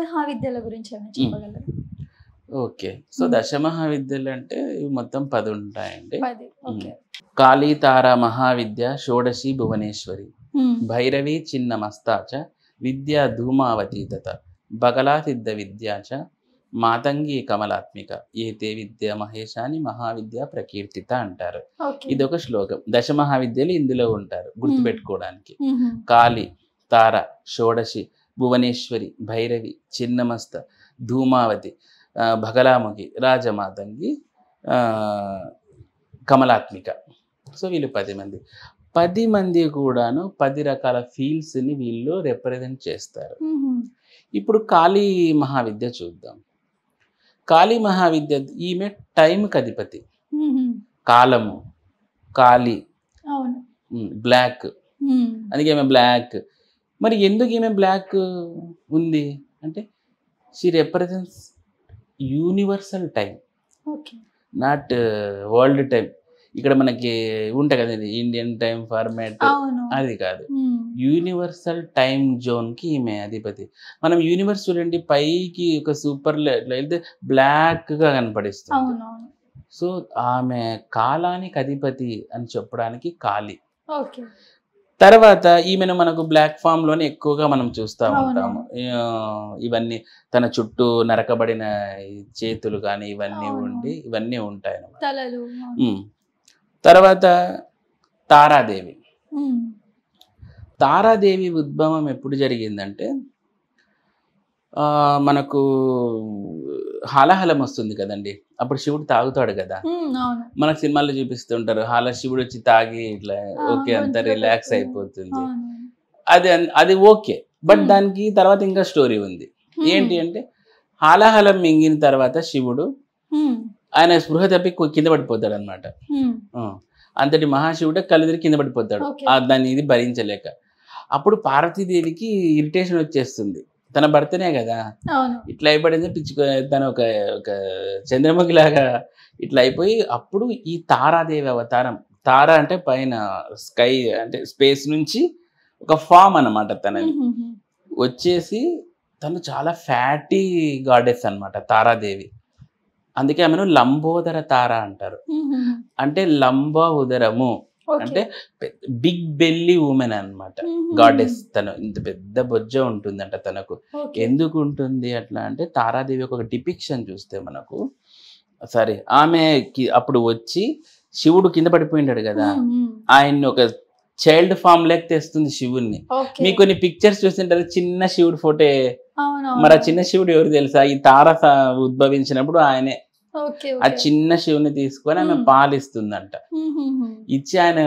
మహావిద్యల గురించి ఏమైనా చెప్పగలరు ఓకే సో మహావిద్యలు అంటే ఇవి మొత్తం పది ఉంటాయండి కాళీతార మహావిద్య షోడశి భువనేశ్వరి భైరవి చిన్న మస్తాచ విద్యా ధూమావతీతత బగలాసిద్ధ విద్యాచ మాతంగి కమలాత్మిక ఏతే విద్య మహేశాని మహావిద్య ప్రకీర్తిత అంటారు ఇది ఒక శ్లోకం దశ మహావిద్యలు ఇందులో ఉంటారు గుర్తుపెట్టుకోవడానికి కాళీ తార షోడశి భువనేశ్వరి భైరవి చిన్నమస్త ధూమావతి భగలాముఖి రాజమాతంగి కమలాత్మిక సో వీళ్ళు పది మంది పది మంది కూడాను పది రకాల ఫీల్స్ని వీళ్ళు రిప్రజెంట్ చేస్తారు ఇప్పుడు కాళీ మహావిద్య చూద్దాం కాళీ మహావిద్య ఈమె టైం అధిపతి కాలము కాళీ బ్లాక్ అందుకే ఆమె బ్లాక్ మరి ఎందుకు ఈమె బ్లాక్ ఉంది అంటే she represents universal time not world time ఇక్కడ మనకి ఉంటాయి కదండి ఇండియన్ టైం ఫార్మాట్ అది కాదు యూనివర్సల్ టైం జోన్ కి ఈమె అధిపతి మనం యూనివర్స్ చూడండి పైకి ఒక సూపర్ లైట్లో వెళ్తే గా కనపడిస్తుంది సో ఆమె కాలానికి అధిపతి అని చెప్పడానికి కాలి తర్వాత ఈమెను మనకు బ్లాక్ ఫామ్ లోనే ఎక్కువగా మనం చూస్తూ ఉంటాము ఇవన్నీ తన చుట్టూ నరకబడిన చేతులు కానీ ఇవన్నీ ఉండి ఇవన్నీ ఉంటాయి తర్వాత తారాదేవి తారాదేవి ఉద్భవం ఎప్పుడు జరిగిందంటే మనకు హలహలం వస్తుంది కదండి అప్పుడు శివుడు తాగుతాడు కదా మనకు సినిమాల్లో చూపిస్తుంటారు హాల శివుడు వచ్చి తాగి ఇట్లా ఓకే అంత రిలాక్స్ అయిపోతుంది అది అది ఓకే బట్ దానికి తర్వాత ఇంకా స్టోరీ ఉంది ఏంటి అంటే హాలహలం మింగిన తర్వాత శివుడు ఆయన స్పృహ తప్పి కింద పడిపోతాడు అనమాట అంతటి మహాశివుడే కలిదిరి కింద పడిపోతాడు దాన్ని ఇది భరించలేక అప్పుడు పార్వతీదేవికి ఇరిటేషన్ వచ్చేస్తుంది తన భర్తనే కదా ఇట్లా అయిపోయింది పిచ్చుకో తన ఒక ఒక చంద్రముఖి లాగా ఇట్లా అయిపోయి అప్పుడు ఈ తారాదేవి అవతారం తార అంటే పైన స్కై అంటే స్పేస్ నుంచి ఒక ఫామ్ అనమాట తనని వచ్చేసి తను చాలా ఫ్యాటీ గాడెస్ అనమాట తారాదేవి అందుకే ఆమెను లంబోదర తార అంటారు అంటే లంబ ఉదరము అంటే బిగ్ బెల్లి ఉమెన్ అనమాట గాడెస్ తను ఇంత పెద్ద బొజ్జ ఉంటుందంట తనకు ఎందుకు ఉంటుంది అట్లా అంటే తారాదేవి ఒక డిపిక్షన్ చూస్తే మనకు సారీ ఆమె అప్పుడు వచ్చి శివుడు కింద పడిపోయినాడు కదా ఆయన్ని ఒక చైల్డ్ ఫామ్ లెక్ తెస్తుంది శివుణ్ణి మీకు కొన్ని పిక్చర్స్ చూస్తుంటారు చిన్న శివుడు ఫోటో మరి ఆ చిన్న శివుడు ఎవరు తెలుసా ఈ తార ఉద్భవించినప్పుడు ఆయనే ఆ చిన్న శివుని తీసుకొని ఆమె పాలిస్తుందంట ఇచ్చి ఆయన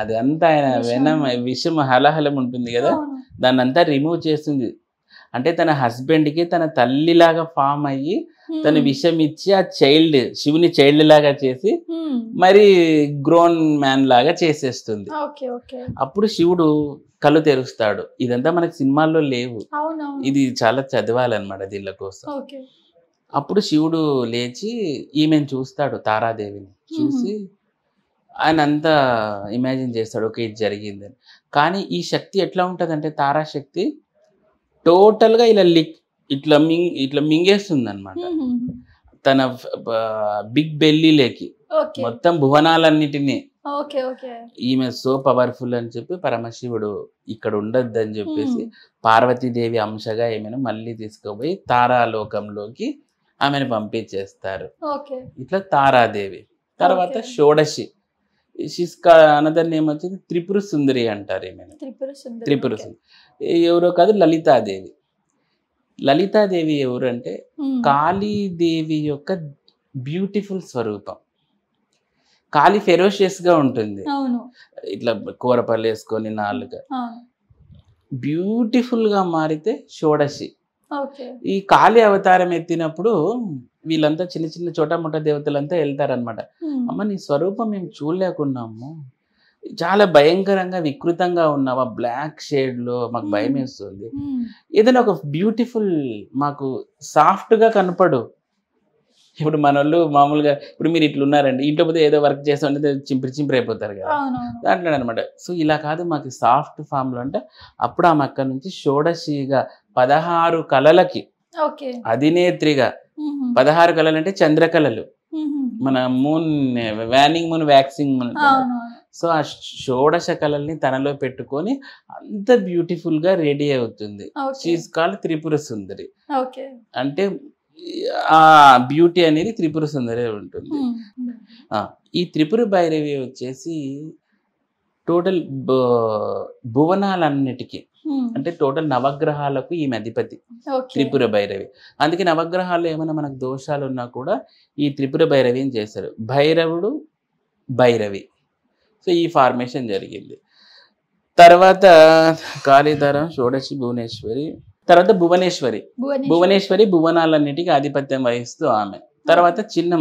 అది అంతా ఆయన వెనం విషం హలహలం ఉంటుంది కదా దాన్ని అంతా రిమూవ్ చేస్తుంది అంటే తన హస్బెండ్ కి తన తల్లిలాగా ఫామ్ అయ్యి తన విషం ఇచ్చి ఆ చైల్డ్ శివుని చైల్డ్ లాగా చేసి మరి గ్రోన్ మ్యాన్ లాగా చేసేస్తుంది అప్పుడు శివుడు కళ్ళు తెరుస్తాడు ఇదంతా మనకి సినిమాల్లో లేవు ఇది చాలా చదవాలన్నమాట దీనిల కోసం అప్పుడు శివుడు లేచి ఈమెను చూస్తాడు తారాదేవిని చూసి ఆయన అంతా ఇమాజిన్ చేస్తాడు ఓకే ఇది జరిగిందని కానీ ఈ శక్తి ఎట్లా ఉంటుందంటే తారాశక్తి టోటల్గా ఇలా లిక్ ఇట్లా మింగ్ ఇట్లా మింగేస్తుంది అనమాట తన బిగ్ బెల్లీలేకి మొత్తం భువనాలన్నిటినీ ఈమె సో పవర్ఫుల్ అని చెప్పి పరమశివుడు ఇక్కడ ఉండద్దు అని చెప్పేసి పార్వతీదేవి అంశగా ఏమైనా మళ్ళీ తీసుకుపోయి తారాలోకంలోకి ఆమెను పంపించేస్తారు ఇట్లా తారాదేవి తర్వాత షోడశి అనదర్ నేమ్ వచ్చింది త్రిపుర సుందరి అంటారు ఏమైనా త్రిపుర సుందరి ఎవరో కాదు లలితాదేవి లలితాదేవి ఎవరు అంటే కాళీదేవి యొక్క బ్యూటిఫుల్ స్వరూపం కాళీ ఫెరోషియస్ గా ఉంటుంది ఇట్లా కూరపల్లి వేసుకొని నాలుగు బ్యూటిఫుల్ గా మారితే షోడశి ఈ కాళీ అవతారం ఎత్తినప్పుడు వీళ్ళంతా చిన్న చిన్న చోట ముట్ట దేవతలంతా వెళ్తారనమాట అమ్మ నీ స్వరూపం మేము చూడలేకున్నాము చాలా భయంకరంగా వికృతంగా ఉన్నావు ఆ బ్లాక్ షేడ్లో మాకు భయం వేస్తుంది ఏదైనా ఒక బ్యూటిఫుల్ మాకు సాఫ్ట్గా కనపడు ఇప్పుడు మనోళ్ళు మామూలుగా ఇప్పుడు మీరు ఇట్లా ఉన్నారండి ఇంట్లో పోతే ఏదో వర్క్ ఉంటే చింపిరి చింపిరి అయిపోతారు కదా దాంట్లో అనమాట సో ఇలా కాదు మాకు సాఫ్ట్ ఫామ్లో అంటే అప్పుడు ఆమె అక్కడ నుంచి షోడశిగా పదహారు కళలకి అధినేత్రిగా పదహారు కళలు అంటే చంద్రకళలు మన moon waning moon waxing moon so ఆ షోడశ కళల్ని తనలో పెట్టుకొని అంత బ్యూటిఫుల్ గా రెడీ అవుతుంది షీఈ్ కాల్ త్రిపుర సుందరి అంటే ఆ బ్యూటీ అనేది త్రిపుర సుందరి ఉంటుంది ఈ త్రిపుర భైరవి వచ్చేసి టోటల్ భువనాలన్నిటికీ Hmm. అంటే టోటల్ నవగ్రహాలకు ఈమె అధిపతి త్రిపుర భైరవి అందుకే నవగ్రహాల్లో ఏమైనా మనకు దోషాలు ఉన్నా కూడా ఈ త్రిపుర భైరవి అని చేశారు భైరవుడు భైరవి సో ఈ ఫార్మేషన్ జరిగింది తర్వాత కాళీధరం షోడశి భువనేశ్వరి తర్వాత భువనేశ్వరి భువనేశ్వరి భువనాలన్నిటికీ ఆధిపత్యం వహిస్తూ ఆమె తర్వాత చిన్న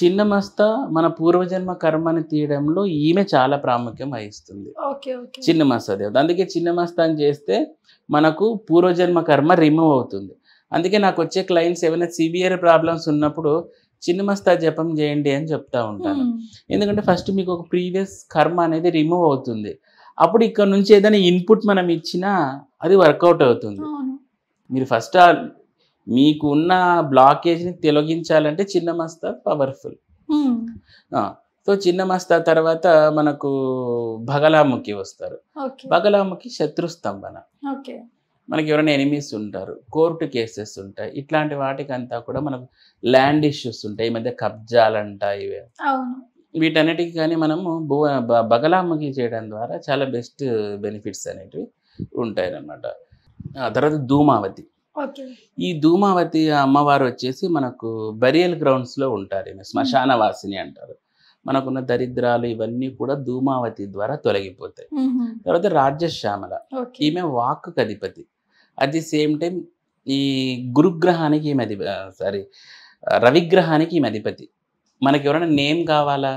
చిన్న మస్త మన పూర్వజన్మ కర్మని తీయడంలో ఈమె చాలా ప్రాముఖ్యం వహిస్తుంది చిన్న మస్త దేవత అందుకే చిన్న అని చేస్తే మనకు పూర్వజన్మ కర్మ రిమూవ్ అవుతుంది అందుకే నాకు వచ్చే క్లయింట్స్ ఏమైనా సివియర్ ప్రాబ్లమ్స్ ఉన్నప్పుడు చిన్న మస్త జపం చేయండి అని చెప్తా ఉంటాను ఎందుకంటే ఫస్ట్ మీకు ఒక ప్రీవియస్ కర్మ అనేది రిమూవ్ అవుతుంది అప్పుడు ఇక్కడ నుంచి ఏదైనా ఇన్పుట్ మనం ఇచ్చినా అది వర్కౌట్ అవుతుంది మీరు ఫస్ట్ మీకు ఉన్న బ్లాకేజ్ని తొలగించాలంటే చిన్న మస్తా పవర్ఫుల్ సో చిన్న మస్తా తర్వాత మనకు భగలాముఖి వస్తారు భగలాముఖి శత్రు స్తంభన మనకి ఎవరైనా ఎనిమీస్ ఉంటారు కోర్టు కేసెస్ ఉంటాయి ఇట్లాంటి వాటికంతా కూడా మనకు ల్యాండ్ ఇష్యూస్ ఉంటాయి ఈ మధ్య కబ్జాలంటాయి ఇవి వీటన్నిటికీ కానీ మనము బగలాముఖి చేయడం ద్వారా చాలా బెస్ట్ బెనిఫిట్స్ అనేటివి ఉంటాయి అన్నమాట తర్వాత ధూమావతి ఈ ధూమావతి అమ్మవారు వచ్చేసి మనకు బరియల్ గ్రౌండ్స్ లో ఉంటారు ఈమె శ్మశాన వాసిని అంటారు మనకున్న దరిద్రాలు ఇవన్నీ కూడా ధూమావతి ద్వారా తొలగిపోతాయి తర్వాత రాజ్యశ్యామల ఈమె వాక్ అధిపతి అట్ ది సేమ్ టైం ఈ గురుగ్రహానికి ఈమె అధిప సారీ రవిగ్రహానికి ఈమె అధిపతి మనకి ఎవరైనా నేమ్ కావాలా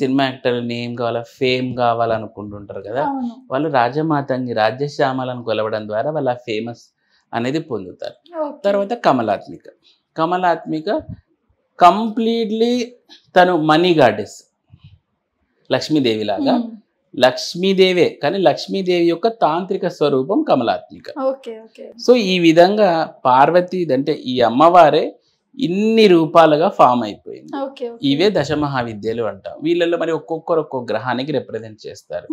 సినిమా యాక్టర్ నేమ్ కావాలా ఫేమ్ కావాలనుకుంటుంటారు కదా వాళ్ళు రాజమాతంగి రాజ్యశ్యామలను కొలవడం ద్వారా వాళ్ళ ఫేమస్ అనేది పొందుతారు తర్వాత కమలాత్మిక కమలాత్మిక కంప్లీట్లీ తను మనీ గాడెస్ లక్ష్మీదేవి లాగా లక్ష్మీదేవే కానీ లక్ష్మీదేవి యొక్క తాంత్రిక స్వరూపం కమలాత్మిక సో ఈ విధంగా పార్వతి అంటే ఈ అమ్మవారే ఇన్ని రూపాలుగా ఫామ్ అయిపోయింది ఇవే దశ మహావిద్యలు అంటాం వీళ్ళల్లో మరి ఒక్కొక్కరు ఒక్కొక్క గ్రహానికి రిప్రజెంట్ చేస్తారు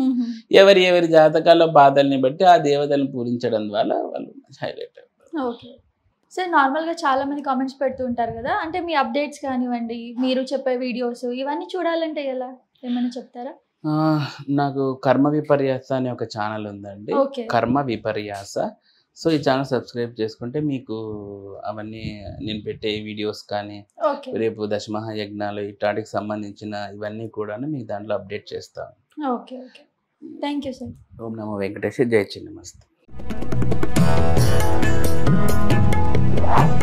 ఎవరి ఎవరి జాతకాల బాధల్ని బట్టి ఆ దేవతలను పూరించడం ద్వారా వాళ్ళు హైలైట్ అవుతారు సార్ నార్మల్గా చాలా మంది కామెంట్స్ పెడుతూ ఉంటారు కదా అంటే మీ అప్డేట్స్ కానివ్వండి మీరు చెప్పే వీడియోస్ ఇవన్నీ చూడాలంటే ఎలా ఏమైనా చెప్తారా నాకు కర్మ విపర్యాస అనే ఒక ఛానల్ ఉందండి కర్మ విపర్యాస సో ఈ ఛానల్ సబ్స్క్రైబ్ చేసుకుంటే మీకు అవన్నీ నేను పెట్టే వీడియోస్ కానీ రేపు దశమహాయజ్ఞాలు ఇట్లాంటికి సంబంధించిన ఇవన్నీ కూడా మీకు దాంట్లో అప్డేట్ చేస్తాను okay okay thank you sir ఓం నమో వెంకటేష్ జై చిన్నమస్తు